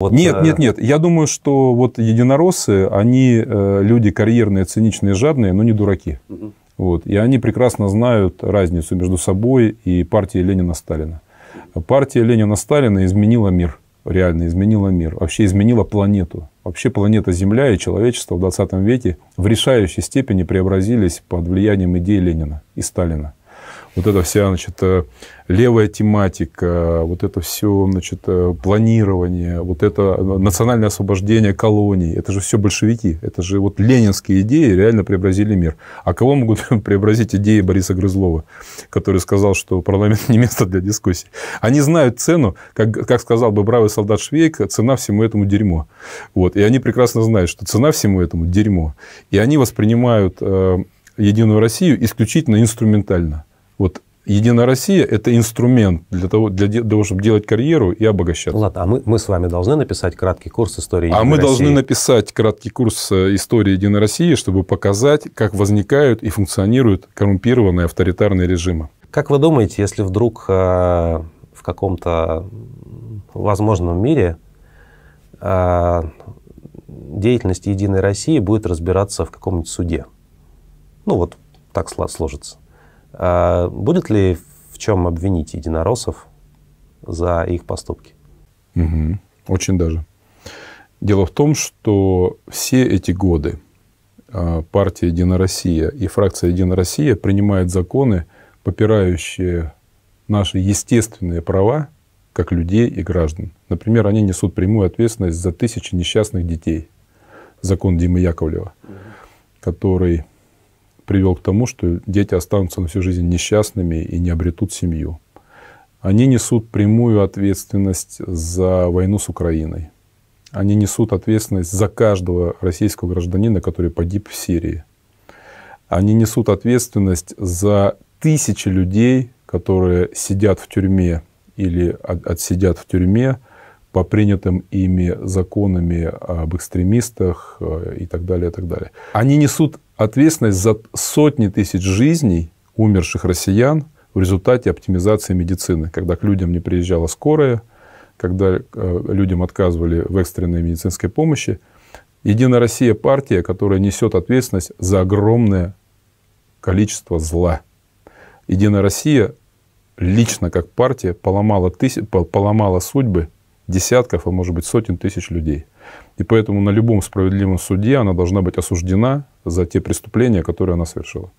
Вот, нет, э, нет, нет. Я думаю, что вот единороссы, они э, люди карьерные, циничные, жадные, но не дураки. Угу. Вот. И они прекрасно знают разницу между собой и партией Ленина-Сталина. Партия Ленина-Сталина изменила мир. Реально изменила мир. Вообще изменила планету. Вообще планета Земля и человечество в 20 веке в решающей степени преобразились под влиянием идей Ленина и Сталина вот эта вся, значит, э, левая тематика, вот это все, значит, э, планирование, вот это э, национальное освобождение колоний, это же все большевики, это же вот ленинские идеи реально преобразили мир. А кого могут преобразить идеи Бориса Грызлова, который сказал, что парламент не место для дискуссий? Они знают цену, как, как сказал бы бравый солдат Швейк, цена всему этому дерьмо. Вот. И они прекрасно знают, что цена всему этому дерьмо. И они воспринимают Единую Россию исключительно инструментально. Вот Единая Россия – это инструмент для того, для того, чтобы делать карьеру и обогащаться. Ладно, а мы, мы с вами должны написать краткий курс истории а Единой А мы должны написать краткий курс э, истории Единой России, чтобы показать, как возникают и функционируют коррумпированные авторитарные режимы. Как вы думаете, если вдруг э, в каком-то возможном мире э, деятельность Единой России будет разбираться в каком-нибудь суде? Ну вот так сложится. А будет ли в чем обвинить единороссов за их поступки? Угу. Очень даже. Дело в том, что все эти годы а, партия Единороссия и фракция Единороссия Россия» принимают законы, попирающие наши естественные права как людей и граждан. Например, они несут прямую ответственность за тысячи несчастных детей. Закон Димы Яковлева, который привел к тому, что дети останутся на всю жизнь несчастными и не обретут семью. Они несут прямую ответственность за войну с Украиной. Они несут ответственность за каждого российского гражданина, который погиб в Сирии. Они несут ответственность за тысячи людей, которые сидят в тюрьме или отсидят в тюрьме по принятым ими законами об экстремистах э, и так далее, и так далее. Они несут ответственность за сотни тысяч жизней умерших россиян в результате оптимизации медицины, когда к людям не приезжала скорая, когда э, людям отказывали в экстренной медицинской помощи. Единая Россия – партия, которая несет ответственность за огромное количество зла. Единая Россия лично как партия поломала, тысяч, поломала судьбы десятков, а может быть сотен тысяч людей – и поэтому на любом справедливом суде она должна быть осуждена за те преступления, которые она совершила.